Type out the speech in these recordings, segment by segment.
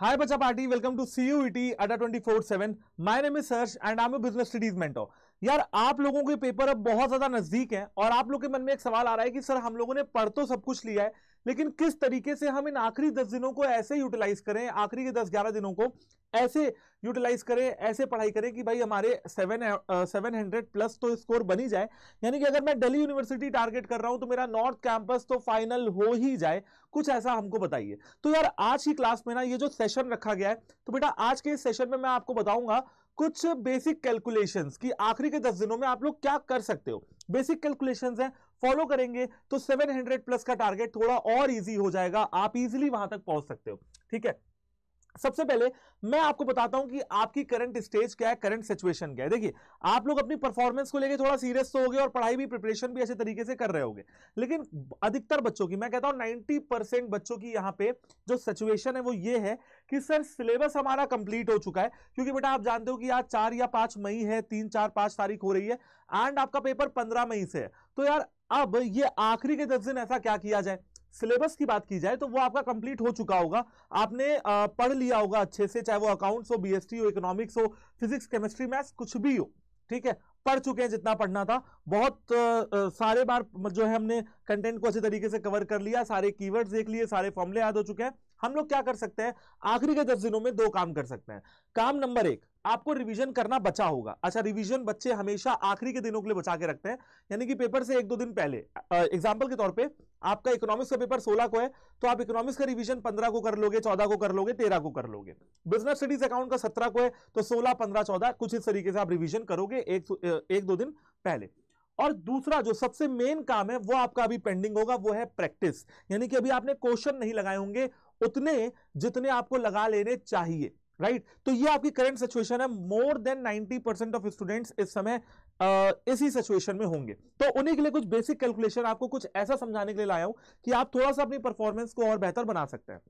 Hi Bacha Party, welcome to CUET Ada 24-7. My name is Serge and I'm a business studies mentor. यार आप लोगों के paper अब बहुत ज्यादा नजदीक हैं और आप लोग के मन में एक सवाल आ रहा है कि सर हम लोगों ने पढ़ तो सब कुछ लिया है लेकिन किस तरीके से हम इन आखिरी दस दिनों को ऐसे यूटिलाइज करें आखिरी के दस ग्यारह दिनों को ऐसे यूटिलाइज करें ऐसे पढ़ाई करें कि भाई हमारे सेवन सेवन हंड्रेड प्लस तो स्कोर बनी जाए यानी कि अगर मैं दिल्ली यूनिवर्सिटी टारगेट कर रहा हूं तो मेरा नॉर्थ कैंपस तो फाइनल हो ही जाए कुछ ऐसा हमको बताइए तो यार आज की क्लास में ना ये जो सेशन रखा गया है तो बेटा आज के इस सेशन में मैं आपको बताऊंगा कुछ बेसिक कैलकुलेशंस की आखिरी के दस दिनों में आप लोग क्या कर सकते हो बेसिक कैलकुलेशंस हैं फॉलो करेंगे तो 700 प्लस का टारगेट थोड़ा और इजी हो जाएगा आप इजीली वहां तक पहुंच सकते हो ठीक है सबसे पहले मैं आपको बताता हूं कि आपकी करंट स्टेज क्या है करंट सिचुएशन क्या है देखिए आप लोग अपनी परफॉर्मेंस को लेकर थोड़ा सीरियस तो हो गए और पढ़ाई भी प्रिपरेशन भी अच्छे तरीके से कर रहे होगे लेकिन अधिकतर बच्चों की मैं कहता हूं 90 परसेंट बच्चों की यहां पे जो सिचुएशन है वो ये है कि सर सिलेबस हमारा कंप्लीट हो चुका है क्योंकि बेटा आप जानते हो कि आज चार या पांच मई है तीन चार पांच तारीख हो रही है एंड आपका पेपर पंद्रह मई से है तो यार अब ये आखिरी के दस दिन ऐसा क्या किया जाए सिलेबस की बात की जाए तो वो आपका कंप्लीट हो चुका होगा आपने आ, पढ़ लिया होगा अच्छे से चाहे वो अकाउंट्स हो बीएसटी हो इकोनॉमिक्स हो फिजिक्स केमिस्ट्री मैथ्स कुछ भी हो ठीक है पढ़ चुके हैं जितना पढ़ना था बहुत आ, सारे बार जो है हमने कंटेंट को अच्छे तरीके से कवर कर लिया सारे कीवर्ड्स देख लिए सारे फॉर्मले याद हो चुके हैं हम लोग क्या कर सकते हैं आखिरी के दस दिनों में दो काम कर सकते हैं काम नंबर एक आपको रिवीजन करना बचा होगा अच्छा रिवीजन बच्चे हमेशा आखिरी के दिनों के लिए बचा के रखते हैं यानी कि पेपर से एक दो दिन पहले एग्जाम्पल के तौर पे आपका इकोनॉमिक्स का पेपर 16 को है तो आप इकोनॉमिक्स का रिवीजन 15 को कर लोगे 14 को कर लोगे 13 को कर लोगे बिजनेस स्टडीज अकाउंट का 17 को है तो 16 15 14 कुछ इस तरीके से आप रिवीजन करोगे एक, एक दो दिन पहले और दूसरा जो सबसे मेन काम है वो आपका अभी पेंडिंग होगा वो है प्रैक्टिस यानी कि अभी आपने क्वेश्चन नहीं लगाए होंगे उतने जितने आपको लगा लेने चाहिए राइट right? तो ये आपकी करंट सिचुएशन है more than 90 percent of students इस समय आ, इसी सिचुएशन में होंगे तो उन्हीं के लिए कुछ बेसिक कैलकुलेशन आपको कुछ ऐसा समझाने के लिए लाया हूं कि आप थोड़ा सा अपनी परफॉर्मेंस को और बेहतर बना सकते हैं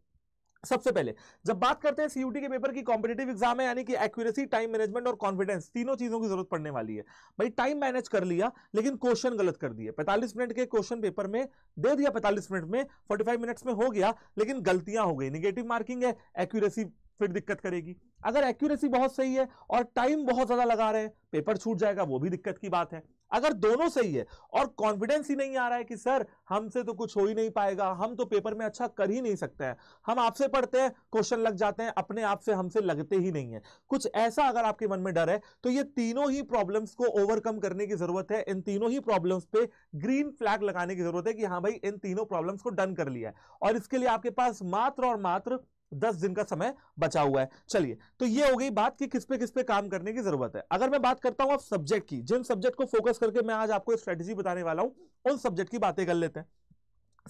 सबसे पहले जब बात करते हैं सीयूटी के पेपर की कॉम्पिटेटिव एग्जाम है यानी कि एक्यूरेसी टाइम मैनेजमेंट और कॉन्फिडेंस तीनों चीजों की जरूरत पड़ने वाली है भाई टाइम मैनेज कर लिया लेकिन क्वेश्चन गलत कर दिए 45 मिनट के क्वेश्चन पेपर में दे दिया 45 मिनट में 45 मिनट्स में हो गया लेकिन गलतियां हो गई निगेटिव मार्किंग है एक्यूरेसी फिर दिक्कत करेगी अगर एक्यूरेसी बहुत सही है और टाइम बहुत ज्यादा लगा रहे हैं पेपर छूट जाएगा वो भी दिक्कत की बात है अगर दोनों सही है और कॉन्फिडेंस ही नहीं आ रहा है कि सर हमसे तो कुछ हो ही नहीं पाएगा हम तो पेपर में अच्छा कर ही नहीं सकते हैं हम आपसे पढ़ते हैं क्वेश्चन लग जाते हैं अपने आप से हमसे लगते ही नहीं है कुछ ऐसा अगर आपके मन में डर है तो ये तीनों ही प्रॉब्लम्स को ओवरकम करने की जरूरत है इन तीनों ही प्रॉब्लम्स पे ग्रीन फ्लैग लगाने की जरूरत है कि हाँ भाई इन तीनों प्रॉब्लम्स को डन कर लिया है और इसके लिए आपके पास मात्र और मात्र दस दिन का समय बचा हुआ है चलिए तो ये हो गई बात कि किस पे किस पे काम करने की जरूरत है अगर मैं बात करता हूं आप सब्जेक्ट की जिन सब्जेक्ट को फोकस करके मैं आज आपको स्ट्रेटेजी बताने वाला हूं उन सब्जेक्ट की बातें कर लेते हैं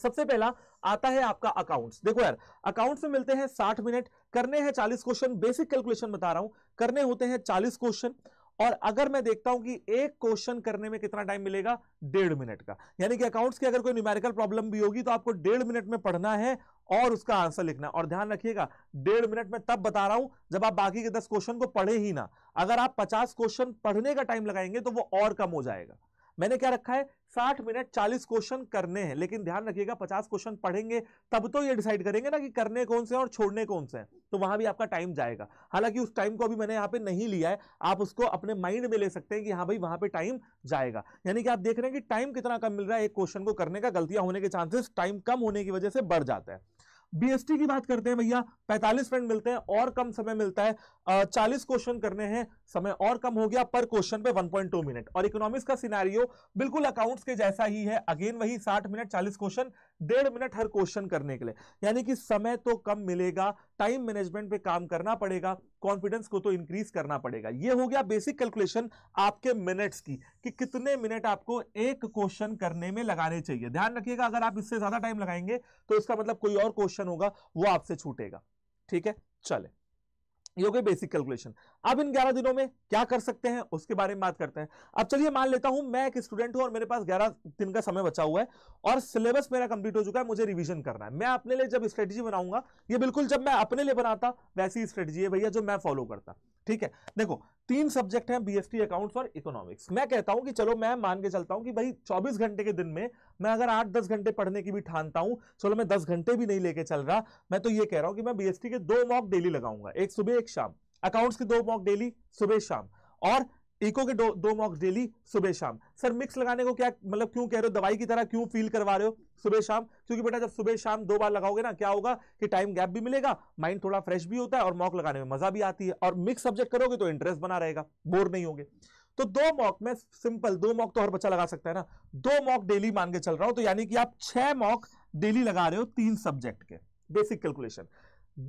सबसे पहला आता है आपका अकाउंट्स देखो यार अकाउंट्स में मिलते हैं साठ मिनट करने हैं चालीस क्वेश्चन बेसिक कैलकुलेशन बता रहा हूं करने होते हैं चालीस क्वेश्चन और अगर मैं देखता हूं कि एक क्वेश्चन करने में कितना टाइम मिलेगा डेढ़ मिनट का यानी कि अकाउंट्स की अगर कोई न्यूमेरिकल प्रॉब्लम भी होगी तो आपको डेढ़ मिनट में पढ़ना है और उसका आंसर लिखना है और ध्यान रखिएगा डेढ़ मिनट में तब बता रहा हूं जब आप बाकी के दस क्वेश्चन को पढ़े ही ना अगर आप पचास क्वेश्चन पढ़ने का टाइम लगाएंगे तो वो और कम हो जाएगा मैंने क्या रखा है 60 मिनट 40 क्वेश्चन करने हैं लेकिन ध्यान रखिएगा 50 क्वेश्चन पढ़ेंगे तब तो ये डिसाइड करेंगे ना कि करने कौन से हैं और छोड़ने कौन से हैं तो वहां भी आपका टाइम जाएगा हालांकि उस टाइम को अभी मैंने यहाँ पे नहीं लिया है आप उसको अपने माइंड में ले सकते हैं कि हाँ भाई वहां पर टाइम जाएगा यानी कि आप देख रहे हैं कि टाइम कितना कम मिल रहा है एक क्वेश्चन को करने का गलतियां होने के चांसेस टाइम कम होने की वजह से बढ़ जाता है बीएसटी की बात करते हैं भैया 45 फ्रेंड मिलते हैं और कम समय मिलता है चालीस क्वेश्चन करने हैं समय और कम हो गया पर क्वेश्चन पे 1.2 मिनट और इकोनॉमिक्स का सिनेरियो बिल्कुल अकाउंट्स के जैसा ही है अगेन वही 60 मिनट 40 क्वेश्चन डेढ़ मिनट हर क्वेश्चन करने के लिए यानी कि समय तो कम मिलेगा टाइम मैनेजमेंट पे काम करना पड़ेगा कॉन्फिडेंस को तो इंक्रीज करना पड़ेगा ये हो गया बेसिक कैलकुलेशन आपके मिनट्स की कि कितने मिनट आपको एक क्वेश्चन करने में लगाने चाहिए ध्यान रखिएगा अगर आप इससे ज्यादा टाइम लगाएंगे तो इसका मतलब कोई और क्वेश्चन होगा वो आपसे छूटेगा ठीक है चले ये बेसिक कैलकुलेशन अब इन 11 दिनों में क्या कर सकते हैं उसके बारे में बात करते हैं अब चलिए मान लेता हूं मैं एक स्टूडेंट हूं और मेरे पास 11 दिन का समय बचा हुआ है और सिलेबस मेरा कंप्लीट हो चुका है मुझे रिवीजन करना है मैं अपने लिए जब स्ट्रेटजी बनाऊंगा ये बिल्कुल जब मैं अपने लिए बनाता वैसी स्ट्रेटजी है भैया जो मैं फॉलो करता ठीक है देखो तीन सब्जेक्ट हैं बीएसटी अकाउंट्स और इकोनॉमिक्स मैं कहता हूं कि चलो मैं मान के चलता हूं कि भाई 24 घंटे के दिन में मैं अगर 8-10 घंटे पढ़ने की भी ठानता हूं चलो मैं 10 घंटे भी नहीं लेके चल रहा मैं तो ये कह रहा हूं कि मैं बीएसटी के दो मॉक डेली लगाऊंगा एक सुबह एक शाम अकाउंट्स के दो मॉक डेली सुबह शाम और इको के दो दो मॉक डेली सुबह शाम सर मिक्स लगाने को क्या मतलब क्यों कह रहे हो दवाई की तरह क्यों फील करवा रहे हो सुबह शाम क्योंकि बेटा जब सुबह शाम दो बार लगाओगे ना क्या होगा कि टाइम गैप भी मिलेगा माइंड थोड़ा फ्रेश भी होता है और मॉक लगाने में मजा भी आती है और मिक्स सब्जेक्ट करोगे तो इंटरेस्ट बना रहेगा बोर नहीं होंगे तो दो मॉक में सिंपल दो मॉक तो हर बच्चा लगा सकता है ना दो मॉक डेली मान के चल रहा हूं तो यानी कि आप छह मॉक डेली लगा रहे हो तीन सब्जेक्ट के बेसिक कैलकुलेशन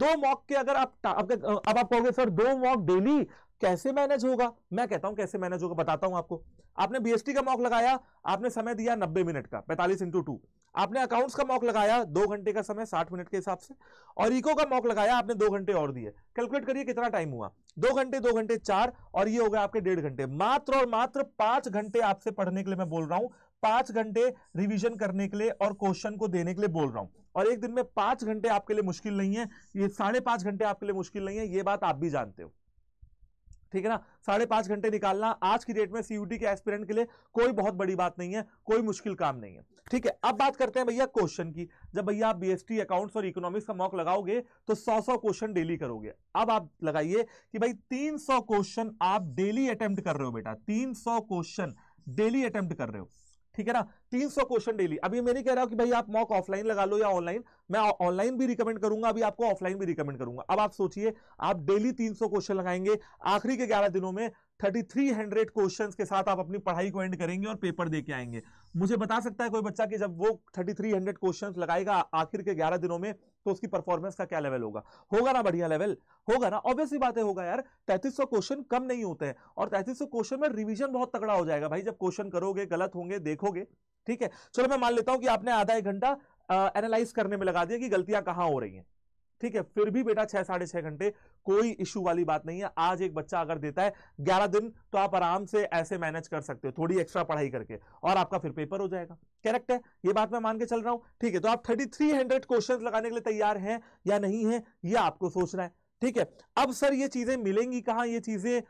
दो मॉक के अगर आप अब आप कहोगे सर दो मॉक डेली कैसे मैनेज होगा मैं कहता हूं कैसे मैनेज होगा बताता हूं आपको आपने बीएसटी का मॉक लगाया आपने समय दिया नब्बे मिनट का पैंतालीस इंटू टू आपने अकाउंट्स का मॉक लगाया दो घंटे का समय साठ मिनट के हिसाब से और इको का मॉक लगाया आपने दो घंटे और दिए कैलकुलेट करिए कितना टाइम हुआ दो घंटे दो घंटे चार और ये हो गया आपके डेढ़ घंटे मात्र और मात्र पांच घंटे आपसे पढ़ने के लिए मैं बोल रहा हूं पांच घंटे रिवीजन करने के लिए और क्वेश्चन को देने के लिए बोल रहा हूं और एक दिन में पांच घंटे आपके लिए मुश्किल नहीं है ये साढ़े पांच घंटे आपके लिए मुश्किल नहीं है ये बात आप भी जानते हो ठीक है ना साढ़े पांच घंटे निकालना आज की डेट में सीयूटी के एस्पिरेंट के लिए कोई बहुत बड़ी बात नहीं है कोई मुश्किल काम नहीं है ठीक है अब बात करते हैं भैया क्वेश्चन की जब भैया आप बीएसटी अकाउंट्स और इकोनॉमिक्स का मॉक लगाओगे तो सौ सौ क्वेश्चन डेली करोगे अब आप लगाइए कि भाई तीन क्वेश्चन आप डेली अटेम्प्ट कर रहे हो बेटा तीन क्वेश्चन डेली अटेम्प्ट कर रहे हो ठीक है ना 300 क्वेश्चन डेली अभी मैं नहीं कह रहा हूं कि भाई आप मॉक ऑफलाइन लगा लो या ऑनलाइन मैं ऑनलाइन भी रिकमेंड करूंगा अभी आपको ऑफलाइन भी रिकमेंड करूंगा अब आप सोचिए आप डेली 300 क्वेश्चन लगाएंगे आखिरी के 11 दिनों में थर्टी थ्री हंड्रेड क्वेश्चन के साथ आप अपनी पढ़ाई को एंड करेंगे और पेपर दे के आएंगे मुझे बता सकता है कोई बच्चा कि जब वो थर्टी थ्री हंड्रेड क्वेश्चन लगाएगा आखिर के ग्यारह दिनों में तो उसकी परफॉर्मेंस का क्या लेवल होगा होगा ना बढ़िया लेवल होगा ना ऑब्वियसली बातें होगा यार सौ क्वेश्चन कम नहीं होते हैं और तैतीस सौ क्वेश्चन में रिविजन बहुत तगड़ा हो जाएगा भाई जब क्वेश्चन करोगे गलत होंगे देखोगे ठीक है चलो मैं मान लेता हूं कि आपने आधा एक घंटा एनालाइज करने में लगा दिया कि गलतियां कहां हो रही हैं ठीक है फिर भी बेटा छह साढ़े छह घंटे कोई इश्यू वाली बात नहीं है आज एक बच्चा अगर देता है ग्यारह दिन तो आप आराम से ऐसे मैनेज कर सकते हो थोड़ी एक्स्ट्रा पढ़ाई करके और आपका फिर पेपर हो जाएगा करेक्ट है ये बात मैं मान के चल रहा हूं ठीक है तो आप थर्टी थ्री हंड्रेड क्वेश्चन लगाने के लिए तैयार हैं या नहीं है ये आपको सोचना है ठीक है अब सर ये चीजें मिलेंगी कहा ये चीजें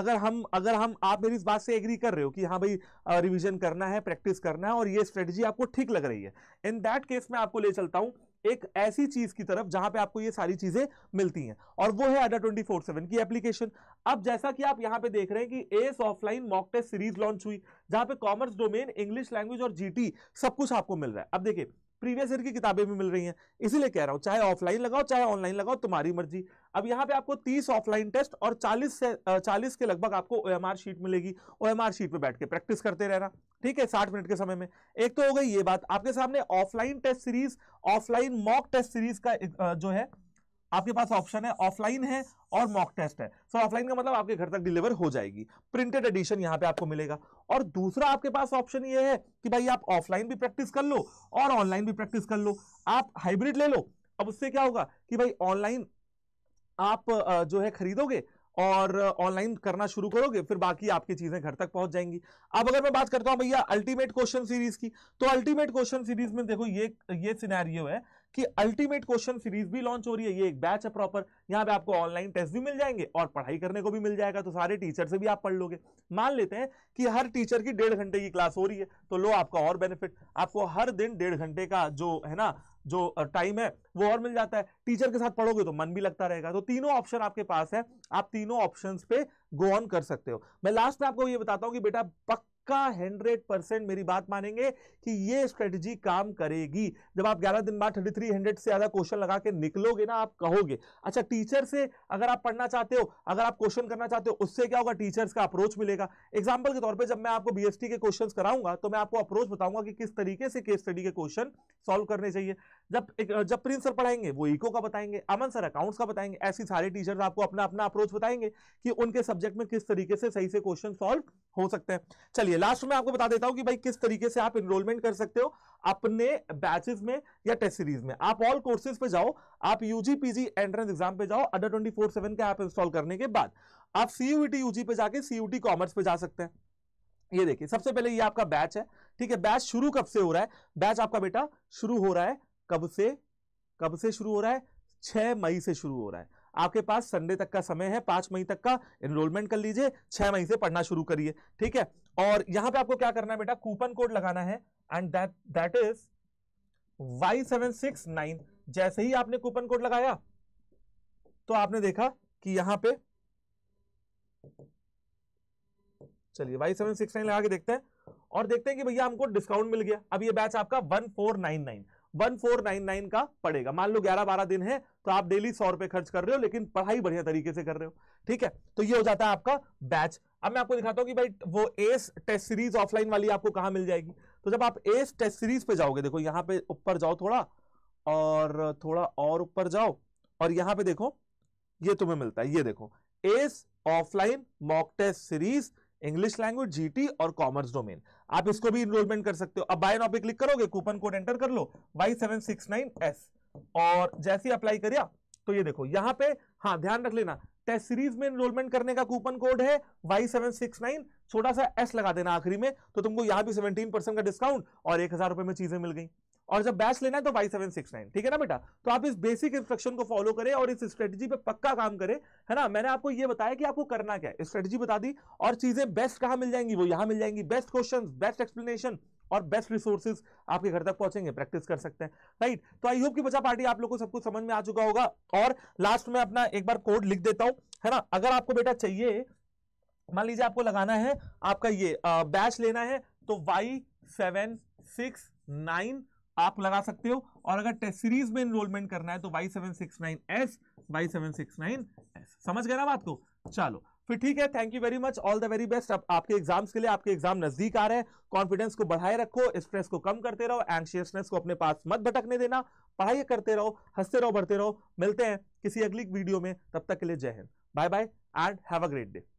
अगर हम अगर हम आप मेरी इस बात से एग्री कर रहे हो कि हाँ भाई रिवीजन करना है प्रैक्टिस करना है और ये स्ट्रेटजी आपको ठीक लग रही है इन दैट केस मैं आपको ले चलता हूं एक ऐसी चीज की तरफ जहां पे आपको ये सारी चीजें मिलती हैं और वो है अडा ट्वेंटी फोर सेवन की एप्लीकेशन अब जैसा कि आप यहां पे देख रहे हैं कि S offline mock test series launch हुई जहां पे कॉमर्स डोमेन इंग्लिश लैंग्वेज और जीटी सब कुछ आपको मिल रहा है अब देखिए प्रीवियस ईयर की किताबें भी मिल रही हैं इसीलिए कह रहा हूं चाहे ऑफलाइन लगाओ चाहे ऑनलाइन लगाओ तुम्हारी मर्जी अब यहाँ पे आपको 30 ऑफलाइन टेस्ट और 40 से 40 के लगभग आपको ओ शीट मिलेगी ओ शीट पे बैठ के प्रैक्टिस करते रहना ठीक है 60 मिनट के समय में एक तो हो गई ये बात आपके सामने offline test series offline mock test series का जो है आपके पास ऑप्शन है ऑफलाइन है और मॉक टेस्ट है सो so, ऑफलाइन का मतलब आपके घर तक डिलीवर हो जाएगी प्रिंटेड एडिशन यहाँ पे आपको मिलेगा और दूसरा आपके पास ऑप्शन ये है कि भाई आप ऑफलाइन भी प्रैक्टिस कर लो और ऑनलाइन भी प्रैक्टिस कर लो आप हाइब्रिड ले लो अब उससे क्या होगा कि भाई ऑनलाइन आप जो है खरीदोगे और ऑनलाइन करना शुरू करोगे फिर बाकी आपकी चीजें घर तक पहुंच जाएंगी अब अगर मैं बात करता हूं भैया अल्टीमेट क्वेश्चन सीरीज की तो अल्टीमेट क्वेश्चन सीरीज में देखो ये ये सिनेरियो है कि अल्टीमेट क्वेश्चन सीरीज भी लॉन्च हो रही है ये एक बैच है प्रॉपर यहाँ पे आपको ऑनलाइन टेस्ट भी मिल जाएंगे और पढ़ाई करने को भी मिल जाएगा तो सारे टीचर से भी आप पढ़ लोगे मान लेते हैं कि हर टीचर की डेढ़ घंटे की क्लास हो रही है तो लो आपका और बेनिफिट आपको हर दिन डेढ़ घंटे का जो है ना जो टाइम है वो और मिल जाता है टीचर के साथ पढ़ोगे तो मन भी लगता रहेगा तो तीनों ऑप्शन आपके पास है आप तीनों ऑप्शंस पे गो ऑन कर सकते हो मैं लास्ट में आपको ये बताता हूँ कि बेटा पक पक्का हंड्रेड परसेंट मेरी बात मानेंगे कि ये स्ट्रेटजी काम करेगी जब आप ग्यारह दिन बाद थर्टी थ्री हंड्रेड से ज्यादा क्वेश्चन लगा के निकलोगे ना आप कहोगे अच्छा टीचर से अगर आप पढ़ना चाहते हो अगर आप क्वेश्चन करना चाहते हो उससे क्या होगा टीचर्स का अप्रोच मिलेगा एग्जाम्पल के तौर पर जब मैं आपको बीएसटी के क्वेश्चन कराऊंगा तो मैं आपको अप्रोच बताऊंगा कि किस तरीके से केस स्टडी के क्वेश्चन सॉल्व करने चाहिए जब जब प्रिंस सर पढ़ाएंगे वो इको का बताएंगे अमन सर अकाउंट्स का बताएंगे ऐसी सारे टीचर्स आपको अपना अपना अप्रोच बताएंगे कि उनके सब्जेक्ट में किस तरीके से सही से क्वेश्चन सॉल्व हो सकते हैं चलिए लास्ट में आपको बता देता हूं कि भाई किस तरीके से आप इनरोलमेंट कर सकते हो अपने बैचेस में या टेस्ट सीरीज में आप ऑल कोर्सेज पे जाओ आप यूजी पीजी एंट्रेंस एग्जाम पे जाओ अंडर ट्वेंटी फोर सेवन के ऐप इंस्टॉल करने के बाद आप सीयूटी यूजी पे जाके सीयूटी कॉमर्स पे जा सकते हैं ये देखिए सबसे पहले ये आपका बैच है ठीक है बैच शुरू कब से हो रहा है बैच आपका बेटा शुरू हो रहा है कब से कब से शुरू हो रहा है छह मई से शुरू हो रहा है आपके पास संडे तक का समय है पांच मई तक का एनरोलमेंट कर लीजिए छह मई से पढ़ना शुरू करिए ठीक है और यहां पे आपको क्या करना है बेटा कूपन कोड लगाना है and that that is Y seven six nine जैसे ही आपने कूपन कोड लगाया तो आपने देखा कि यहां पे चलिए वाई सेवन सिक्स नाइन लगा के देखते हैं और देखते हैं कि भैया हमको डिस्काउंट मिल गया अब ये बैच आपका वन फोर नाइन नाइन 1499 का पड़ेगा मान लो 11 12 दिन है तो आप डेली सौ रुपए खर्च कर रहे हो लेकिन पढ़ाई बढ़िया तरीके से कर रहे हो ठीक है तो ये हो जाता है आपका बैच अब मैं आपको दिखाता हूं कि भाई वो एस टेस्ट सीरीज ऑफलाइन वाली आपको कहां मिल जाएगी तो जब आप एस टेस्ट सीरीज पे जाओगे देखो यहां पे ऊपर जाओ थोड़ा और थोड़ा और ऊपर जाओ और यहां पे देखो ये तुम्हें मिलता है ये देखो S offline mock test series English language GT और कॉमर्स डोमेन आप इसको भी इनरोलमेंट कर सकते हो अब बाय नाउ पे क्लिक करोगे कूपन कोड एंटर कर लो Y seven six nine S और जैसे अप्लाई करिया तो ये देखो यहां पे हाँ ध्यान रख लेना टेस्ट सीरीज में इनरोलमेंट करने का कूपन कोड है वाई सेवन सिक्स नाइन छोटा सा एस लगा देना आखिरी में तो तुमको यहां भी सेवनटीन परसेंट का डिस्काउंट और एक हजार रुपए में चीजें मिल गई और जब बैच लेना है तो वाई सेवन सिक्स नाइन ठीक है ना बेटा तो आप इस बेसिक इंस्ट्रक्शन को फॉलो करें और इस स्ट्रेटजी पे पक्का काम करें है ना मैंने आपको ये बताया कि आपको करना क्या है स्ट्रेटजी बता दी और चीजें बेस्ट कहाँ मिल जाएंगी वो यहाँ मिल जाएंगी बेस्ट क्वेश्चन बेस्ट एक्सप्लेनेशन और बेस्ट रिसोर्सेज आपके घर तक पहुंचेंगे प्रैक्टिस कर सकते हैं राइट तो आई होप की बचा पार्टी आप लोग को सब कुछ समझ में आ चुका होगा और लास्ट में अपना एक बार कोड लिख देता हूं है ना अगर आपको बेटा चाहिए मान लीजिए आपको लगाना है आपका ये बैच लेना है तो वाई सेवन सिक्स नाइन आप लगा सकते हो और अगर टेस्ट सीरीज में इनरोलमेंट करना है तो Y seven six nine S Y seven six nine S समझ गए ना बात को चलो फिर ठीक है thank you very much all the very best अब आपके एग्जाम्स के लिए आपके एग्जाम नजदीक आ रहे हैं कॉन्फिडेंस को बढ़ाए रखो स्ट्रेस को कम करते रहो एंशियसनेस को अपने पास मत भटकने देना पढ़ाई करते रहो हंसते रहो बढ़ते रहो मिलते हैं किसी अगली वीडियो में तब तक के लिए जय हिंद bye bye and have a great day